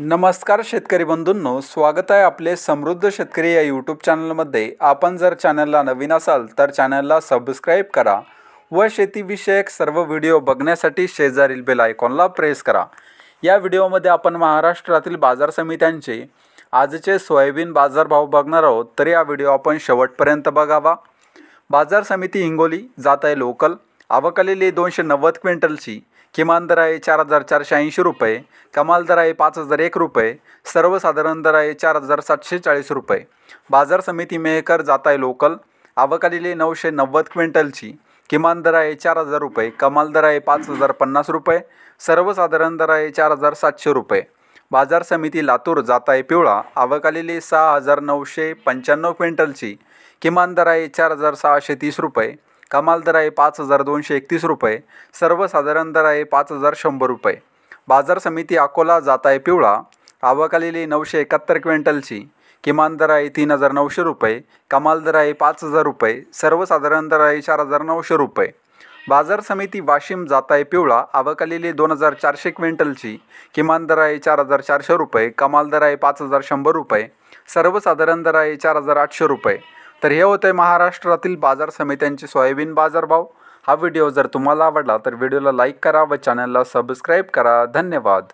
नमस्कार शेतकरी बंधूंनो स्वागत आहे आपले समृद्ध शेतकरी या यूट्यूब चॅनलमध्ये आपण जर चॅनलला नवीन असाल तर चॅनलला सबस्क्राईब करा व शेतीविषयक सर्व व्हिडिओ बघण्यासाठी शेजारील बेल आयकॉनला प्रेस करा या व्हिडिओमध्ये आपण महाराष्ट्रातील बाजार समित्यांचे आजचे सोयाबीन बाजारभाव बघणार आहोत तर या व्हिडिओ आपण शेवटपर्यंत बघावा बाजार समिती हिंगोली जात आहे लोकल आवकालेली दोनशे नव्वद क्विंटलची किमान दर आहे चार हजार चारशे ऐंशी रुपये कमाल दर आहे पाच हजार एक रुपये सर्वसाधारण दर आहे चार हजार सातशे चाळीस रुपये बाजार समिती मेहकर जात आहे लोकल आवक नऊशे नव्वद क्विंटलची किमान दर आहे चार हजार रुपये कमाल दर आहे पाच हजार पन्नास रुपये सर्वसाधारण दर आहे चार हजार सातशे रुपये बाजार समिती लातूर जात आहे पिवळा आवक सहा हजार नऊशे पंच्याण्णव क्विंटलची किमान दर आहे चार हजार सहाशे तीस रुपये कमाल दर आहे पाच हजार दोनशे एकतीस रुपये सर्वसाधारण दर आहे पाच हजार शंभर रुपये बाजार समिती अकोला जात आहे पिवळा आवक नऊशे एकाहत्तर क्विंटलची किमान दर आहे तीन हजार नऊशे रुपये कमाल दर आहे पाच हजार रुपये सर्वसाधारण दर आहे चार हजार नऊशे रुपये बाजार समिती वाशिम जात आहे पिवळा आवक दोन हजार चारशे क्विंटलची किमान दर आहे चार हजार चारशे रुपये कमाल दर आहे पाच हजार शंभर रुपये सर्वसाधारण दर आहे चार हजार आठशे रुपये तर हे होतं महाराष्ट्रातील बाजार समित्यांचे सोयाबीन बाजारभाव हा व्हिडिओ जर तुम्हाला आवडला तर व्हिडिओला लाईक करा व चॅनलला सबस्क्राईब करा धन्यवाद